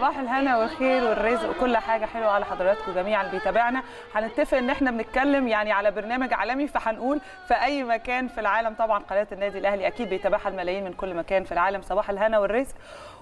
صباح الهنا والخير والرزق وكل حاجه حلوه على حضراتكم جميعا بيتابعنا هنتفق ان احنا بنتكلم يعني على برنامج عالمي فهنقول في اي مكان في العالم طبعا قناه النادي الاهلي اكيد بيتابعها الملايين من كل مكان في العالم صباح الهنا والرزق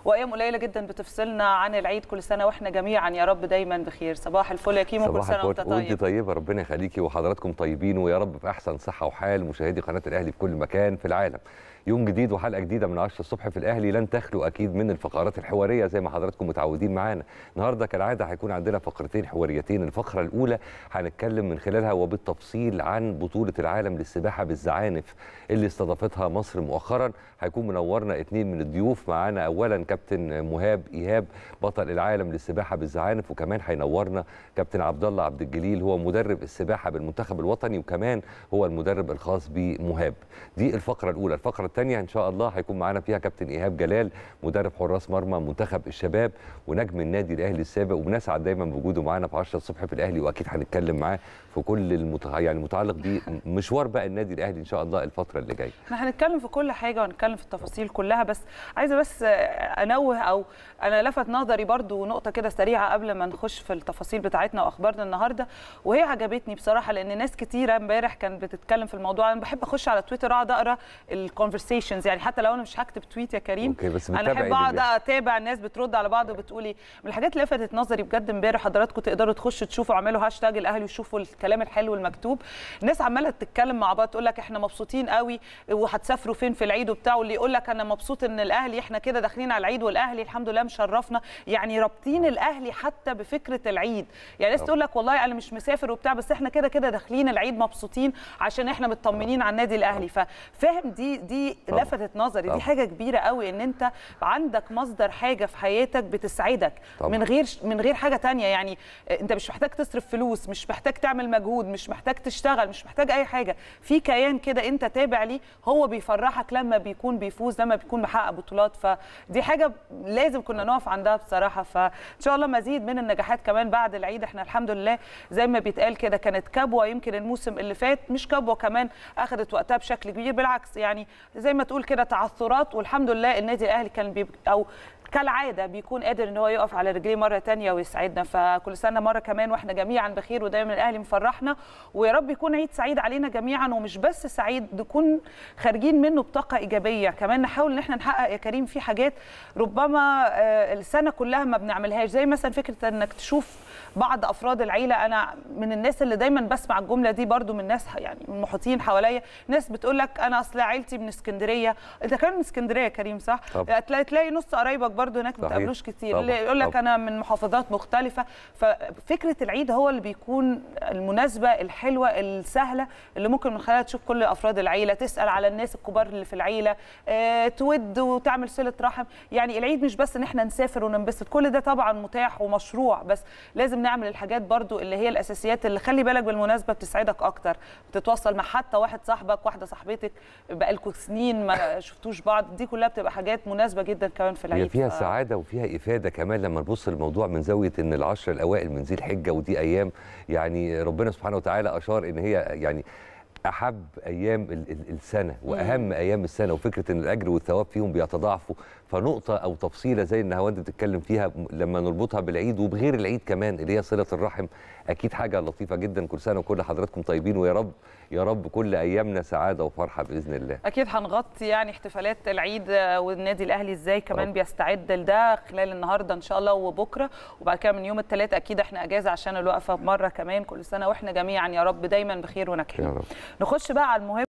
وايام قليله جدا بتفصلنا عن العيد كل سنه واحنا جميعا يا رب دايما بخير صباح الفل يا كيمو كل سنه وانت طيب طيبه ربنا يخليكي وحضراتكم طيبين ويا رب في احسن صحه وحال مشاهدي قناه الاهلي في كل مكان في العالم يوم جديد وحلقه جديده من 10 الصبح في الاهلي لن تخلو اكيد من الفقرات الحواريه زي ما حضراتكم متعودين متعودين معانا النهارده كالعاده هيكون عندنا فقرتين حواريتين الفقره الاولى هنتكلم من خلالها وبالتفصيل عن بطوله العالم للسباحه بالزعانف اللي استضافتها مصر مؤخرا هيكون منورنا اثنين من الضيوف معانا اولا كابتن مهاب ايهاب بطل العالم للسباحه بالزعانف وكمان هينورنا كابتن عبد الله عبد الجليل هو مدرب السباحه بالمنتخب الوطني وكمان هو المدرب الخاص بمهاب دي الفقره الاولى الفقره الثانيه ان شاء الله هيكون معانا فيها كابتن ايهاب جلال مدرب حراس مرمى منتخب الشباب ونجم النادي الاهلي السابق وبنسعد دايما بوجوده معانا في 10 الصبح في الاهلي واكيد هنتكلم معاه في كل المت... يعني متعلق بمشوار بقى النادي الاهلي ان شاء الله الفتره اللي جايه. احنا هنتكلم في كل حاجه وهنتكلم في التفاصيل كلها بس عايزه بس انوه او انا لفت نظري برضو نقطه كده سريعه قبل ما نخش في التفاصيل بتاعتنا واخبارنا النهارده وهي عجبتني بصراحه لان ناس كتيره امبارح كانت بتتكلم في الموضوع انا بحب اخش على تويتر اقعد اقرا الكونفرسيشنز يعني حتى لو انا مش هكتب تويت يا كريم أوكي بس انا بحب إيه اقعد اتابع الناس بترد على بعض وبت بتقولي من الحاجات اللي لفتت نظري بجد امبارح حضراتكم تقدروا تخشوا تشوفوا اعملوا هاشتاج الاهلي وشوفوا الكلام الحلو المكتوب الناس عماله تتكلم مع بعض تقول لك احنا مبسوطين قوي وهتسافروا فين في العيد وبتاع واللي يقول لك انا مبسوط ان الاهلي احنا كده داخلين على العيد والاهلي الحمد لله مشرفنا يعني رابطين الاهلي حتى بفكره العيد يعني ناس آه. تقول لك والله انا مش مسافر وبتاع بس احنا كده كده داخلين العيد مبسوطين عشان احنا مطمنين على النادي الاهلي ففاهم دي دي لفتت نظري دي حاجه كبيره قوي ان انت عندك مصدر حاجه في حياتك بتس تسعدك طبعا. من غير من غير حاجه تانية يعني آه، انت مش محتاج تصرف فلوس مش محتاج تعمل مجهود مش محتاج تشتغل مش محتاج اي حاجه في كيان كده انت تابع ليه هو بيفرحك لما بيكون بيفوز لما بيكون محقق بطولات فدي حاجه لازم كنا نقف عندها بصراحه فان شاء الله مزيد من النجاحات كمان بعد العيد احنا الحمد لله زي ما بيتقال كده كانت كبوه يمكن الموسم اللي فات مش كبوه كمان اخذت وقتها بشكل كبير بالعكس يعني زي ما تقول كده تعثرات والحمد لله النادي الاهلي كان بيب... او كالعاده بيكون قادر ان هو يقف على رجليه مره ثانيه ويسعدنا فكل سنه مره كمان واحنا جميعا بخير ودايما الاهلي مفرحنا ويا رب يكون عيد سعيد علينا جميعا ومش بس سعيد نكون خارجين منه بطاقه ايجابيه كمان نحاول ان احنا نحقق يا كريم في حاجات ربما آه، السنه كلها ما بنعملهاش زي مثلا فكره انك تشوف بعض افراد العيله انا من الناس اللي دايما بسمع الجمله دي برضو من ناس يعني من محيطين حواليا ناس بتقول لك انا اصل عيلتي من اسكندريه انت كمان من اسكندريه كريم صح تلاقي نص قرايبك برضه هناك ما بتقابلوش كتير اللي يقول لك انا من محافظات مختلفه ففكره العيد هو اللي بيكون المناسبه الحلوه السهله اللي ممكن من خلالها تشوف كل افراد العيله تسال على الناس الكبار اللي في العيله آه، تود وتعمل صله رحم يعني العيد مش بس ان احنا نسافر وننبسط كل ده طبعا متاح ومشروع بس لازم نعمل الحاجات برضه اللي هي الاساسيات اللي خلي بالك بالمناسبه بتسعدك اكتر بتتواصل مع حتى واحد صاحبك واحده صاحبتك بقالكوا سنين ما شفتوش بعض دي كلها بتبقى حاجات مناسبه جدا كمان في العيد فيها سعاده وفيها افاده كمان لما نبص للموضوع من زاويه ان العشر الاوائل من ذي الحجه ودي ايام يعني ربنا سبحانه وتعالى اشار ان هي يعني احب ايام السنه واهم ايام السنه وفكره ان الاجر والثواب فيهم بيتضاعفوا فنقطه او تفصيله زي النهاوند بتتكلم فيها لما نربطها بالعيد وبغير العيد كمان اللي هي صله الرحم اكيد حاجه لطيفه جدا كل سنه وكل حضراتكم طيبين ويا رب يا رب كل ايامنا سعاده وفرحه باذن الله اكيد هنغطي يعني احتفالات العيد آه، والنادي الاهلي ازاي كمان رب. بيستعد لده خلال النهارده ان شاء الله وبكره وبعد كده من يوم الثلاث اكيد احنا اجازه عشان الوقفه مره كمان كل سنه واحنا جميعا يا رب دايما بخير ونجاح يا رب نخش بقى على المهم